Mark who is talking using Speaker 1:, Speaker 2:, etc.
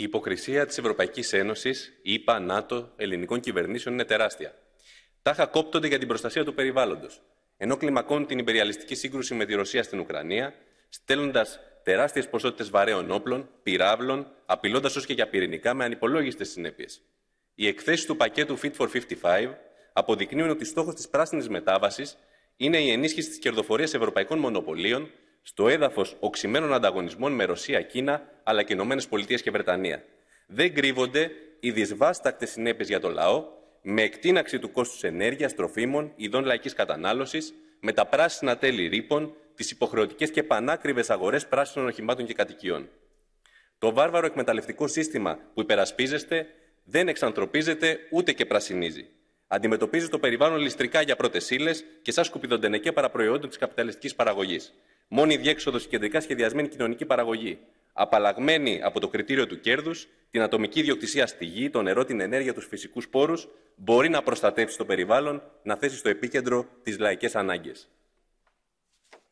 Speaker 1: Η υποκρισία της Ευρωπαϊκής Ένωσης, ΗΠΑ, ΝΑΤΟ, ελληνικών κυβερνήσεων είναι τεράστια. Τάχα κόπτονται για την προστασία του περιβάλλοντος, ενώ κλιμακώνουν την υπεριαλιστική σύγκρουση με τη Ρωσία στην Ουκρανία, στέλνοντας τεράστιες ποσότητες βαρέων όπλων, πυράβλων, απειλώντας ως και για πυρηνικά με ανυπολόγιστες συνέπειες. Οι εκθέσεις του πακέτου Fit for 55 αποδεικνύουν ότι στόχος της πράσινης μετάβασης είναι η ενίσχυση της κερδοφορίας ευρωπαϊκών μονοπωλίων στο έδαφος οξυμένων ανταγωνισμών με Ρωσία, Κίνα αλλά και Ηνωμένες Πολιτείες και Βρετανία. Δεν κρύβονται οι δυσβάστακτες συνέπειες για το λαό με εκτείναξη του κόστους ενέργειας, τροφίμων, ειδών λαϊκής κατανάλωσης, με τα πράσινα τέλη ρήπων, τις υποχρεωτικές και πανάκριβες αγορές πράσινων οχημάτων και κατοικιών. Το βάρβαρο εκμεταλλευτικό σύστημα που υπερασπίζεστε δεν εξανθρωπίζεται ούτε και πρασινίζει. Αντιμετωπίζει το περιβάλλον ληστρικά για πρώτες ύλες και σαν σκουπιδοντενεκέ παραπροϊόντων της καπιταλιστικής παραγωγής. Μόνη διέξοδος η κεντρικά σχεδιασμένη κοινωνική παραγωγή απαλλαγμένη από το κριτήριο του κέρδους, την ατομική ιδιοκτησία στη γη, το νερό, την ενέργεια, τους φυσικούς πόρους, μπορεί να προστατεύσει το περιβάλλον, να θέσει στο επίκεντρο τις λαϊκές ανάγκες.